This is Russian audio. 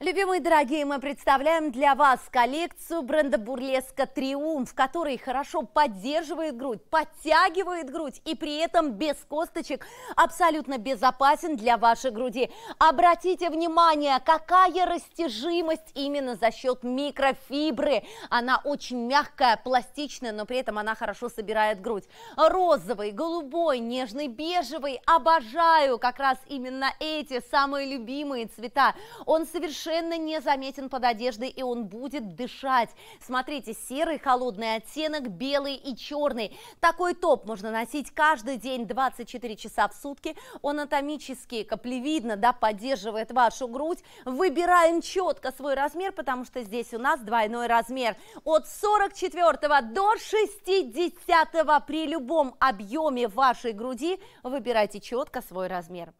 Любимые дорогие, мы представляем для вас коллекцию бренда Бурлеска Триумф, который хорошо поддерживает грудь, подтягивает грудь и при этом без косточек абсолютно безопасен для вашей груди. Обратите внимание, какая растяжимость именно за счет микрофибры. Она очень мягкая, пластичная, но при этом она хорошо собирает грудь. Розовый, голубой, нежный, бежевый. Обожаю как раз именно эти самые любимые цвета. Он совершенно совершенно не заметен под одеждой, и он будет дышать. Смотрите, серый холодный оттенок, белый и черный. Такой топ можно носить каждый день 24 часа в сутки. Он анатомически каплевидно да, поддерживает вашу грудь. Выбираем четко свой размер, потому что здесь у нас двойной размер. От 44 до 60 при любом объеме вашей груди выбирайте четко свой размер.